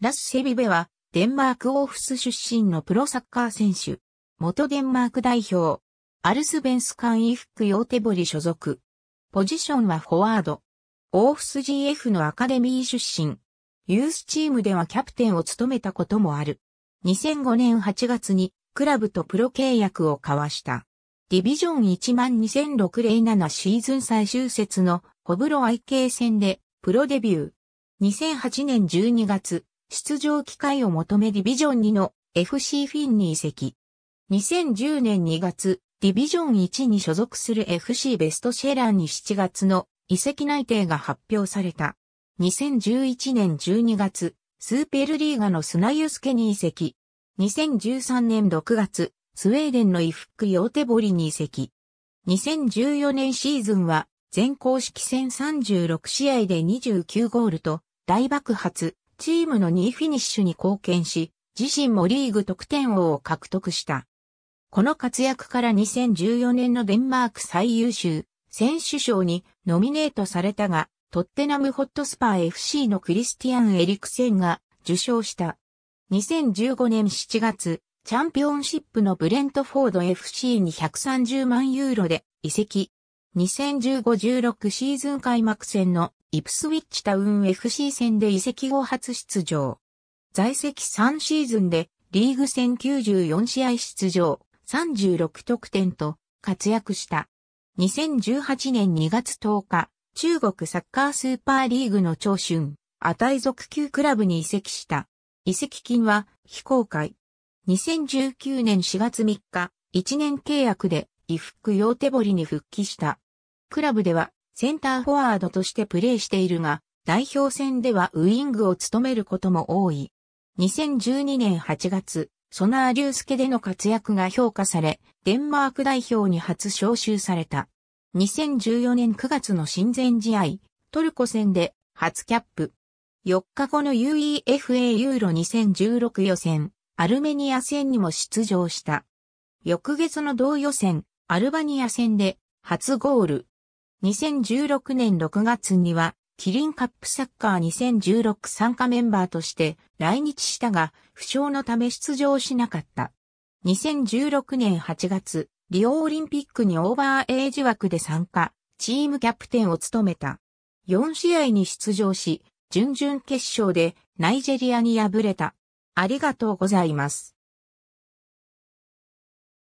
ラス・セビベは、デンマークオーフス出身のプロサッカー選手。元デンマーク代表。アルスベンスカンイフックヨーテボリ所属。ポジションはフォワード。オーフス GF のアカデミー出身。ユースチームではキャプテンを務めたこともある。2005年8月にクラブとプロ契約を交わした。ディビジョン1200607シーズン最終節のホブロ IK 戦でプロデビュー。2008年12月、出場機会を求めディビジョン2の FC フィンに移籍。2010年2月、ディビジョン1に所属する FC ベストシェラーに7月の移籍内定が発表された。2011年12月、スーペルリーガのスナユスケに移籍。2013年6月、スウェーデンのイフック・ヨーテボリに移籍。2014年シーズンは、全公式戦36試合で29ゴールと、大爆発、チームの2位フィニッシュに貢献し、自身もリーグ得点王を獲得した。この活躍から2014年のデンマーク最優秀選手賞にノミネートされたが、トッテナムホットスパー FC のクリスティアン・エリクセンが受賞した。2015年7月、チャンピオンシップのブレントフォード FC に130万ユーロで移籍。2015-16シーズン開幕戦のイプスウィッチタウン FC 戦で移籍後初出場。在籍3シーズンでリーグ戦94試合出場、36得点と活躍した。2018年2月10日、中国サッカースーパーリーグの長春、値属級クラブに移籍した。移籍金は非公開。2019年4月3日、1年契約で、衣服用手堀に復帰した。クラブではセンターフォワードとしてプレーしているが、代表戦ではウイングを務めることも多い。2012年8月、ソナーリュースケでの活躍が評価され、デンマーク代表に初招集された。2014年9月の親善試合、トルコ戦で初キャップ。4日後の UEFA ユーロ2016予選、アルメニア戦にも出場した。翌月の同予選、アルバニア戦で初ゴール。2016年6月には、キリンカップサッカー2016参加メンバーとして来日したが、負傷のため出場しなかった。2016年8月、リオオリンピックにオーバーエイジ枠で参加、チームキャプテンを務めた。4試合に出場し、準々決勝でナイジェリアに敗れた。ありがとうございます。